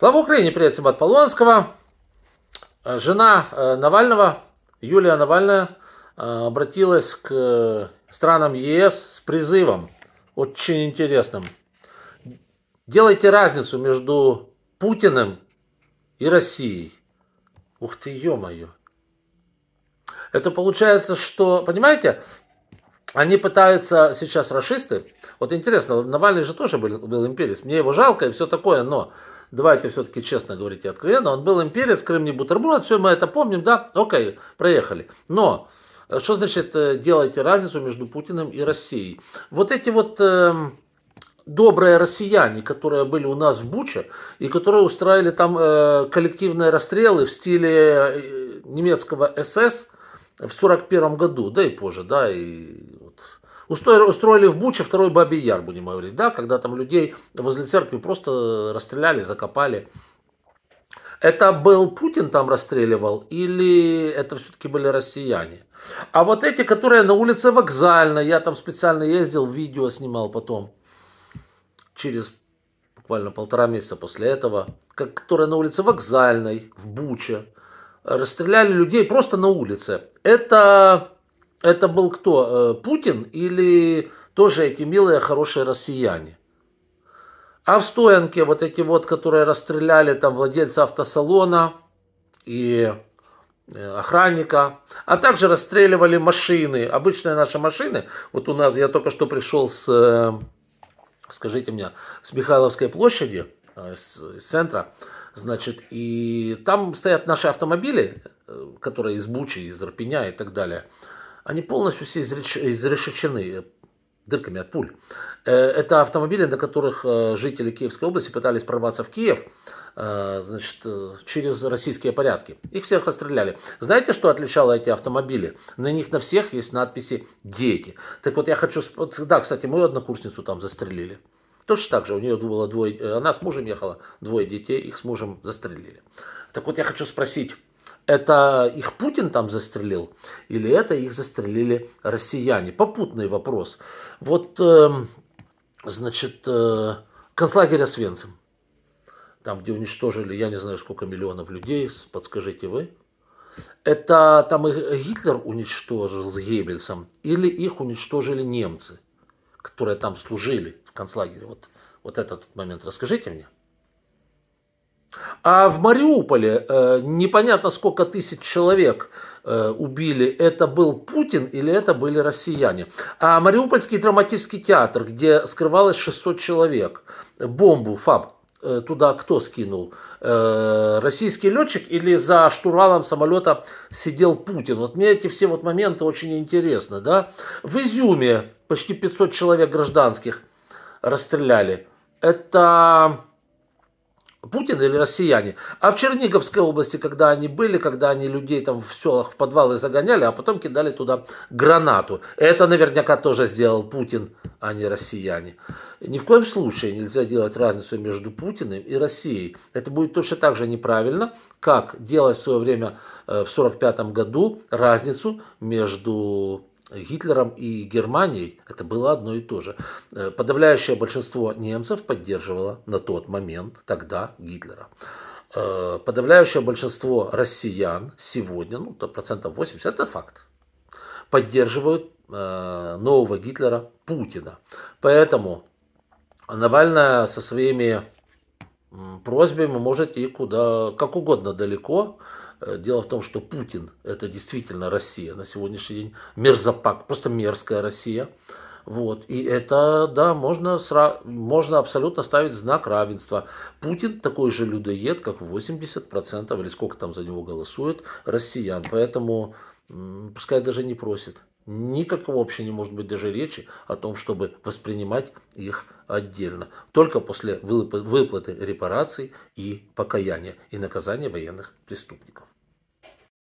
Слава Украине, привет, Сибат Полуанского. Э, жена э, Навального, Юлия Навальная, э, обратилась к странам ЕС с призывом, очень интересным. Делайте разницу между Путиным и Россией. Ух ты, ё-моё. Это получается, что, понимаете, они пытаются сейчас, расисты, вот интересно, Навальный же тоже был, был имперец, мне его жалко и все такое, но давайте все-таки честно говорить и откровенно, он был имперец, Крым не бутерброд, все, мы это помним, да, окей, проехали. Но э, что значит э, делаете разницу между Путиным и Россией? Вот эти вот э, добрые россияне, которые были у нас в Буче, и которые устраивали там э, коллективные расстрелы в стиле э, немецкого СС в 1941 году, да и позже, да, и Устроили, в Буче второй Бабий Яр, будем говорить, да, когда там людей возле церкви просто расстреляли, закопали. Это был Путин там расстреливал или это все-таки были россияне? А вот эти, которые на улице Вокзальной, я там специально ездил, видео снимал потом, через буквально полтора месяца после этого, как, которые на улице Вокзальной, в Буче, расстреляли людей просто на улице. Это это был кто? Э, Путин или тоже эти милые хорошие россияне? А в Стоянке вот эти вот, которые расстреляли там владельца автосалона и э, охранника, а также расстреливали машины, обычные наши машины. Вот у нас, я только что пришел с, э, скажите мне, с Михайловской площади, с, с центра, значит, и там стоят наши автомобили, которые из Бучи, из Ирпеня и так далее – они полностью все изрешечены э, дырками от пуль. Э, это автомобили, на которых э, жители Киевской области пытались прорваться в Киев значит, через российские порядки. Их всех расстреляли. Знаете, что отличало эти автомобили? На них на всех есть надписи «Дети». Так вот, я хочу... Да, кстати, мою однокурсницу там застрелили. Точно так же, у нее было двое... Она с мужем ехала, двое детей, их с мужем застрелили. Так вот, я хочу спросить, это их Путин там застрелил или это их застрелили россияне? Попутный вопрос. Вот, эм, значит, э, концлагерь Освенцим. Там, где уничтожили, я не знаю, сколько миллионов людей, подскажите вы. Это там их Гитлер уничтожил с Геббельсом или их уничтожили немцы, которые там служили в концлагере? Вот, вот этот момент расскажите мне. А в Мариуполе э, непонятно сколько тысяч человек э, убили. Это был Путин или это были россияне? А Мариупольский драматический театр, где скрывалось 600 человек, бомбу ФАБ э, туда кто скинул? Э, российский летчик или за штурвалом самолета сидел Путин? Вот мне эти все вот моменты очень интересны, да? В Изюме почти 500 человек гражданских расстреляли. Это Путин или россияне. А в Черниговской области, когда они были, когда они людей там в селах, в подвалы загоняли, а потом кидали туда гранату. Это наверняка тоже сделал Путин, а не россияне. Ни в коем случае нельзя делать разницу между Путиным и Россией. Это будет точно так же неправильно, как делать в свое время э, в 1945 году разницу между Гитлером и Германией это было одно и то же. Э, подавляющее большинство немцев поддерживало на тот момент, тогда Гитлера. Э, подавляющее большинство россиян сегодня, ну, то процентов 80, это факт, поддерживают э, нового Гитлера Путина. Поэтому Навальная со своими просьбой вы можете куда, как угодно далеко. Э, дело в том, что Путин – это действительно Россия на сегодняшний день. Мерзопак, просто мерзкая Россия. Вот. И это, да, можно, сра... можно абсолютно ставить знак равенства. Путин такой же людоед, как 80% или сколько там за него голосует россиян. Поэтому пускай даже не просит никакого вообще не может быть даже речи о том, чтобы воспринимать их отдельно. Только после выплаты репараций и покаяния и наказания военных преступников.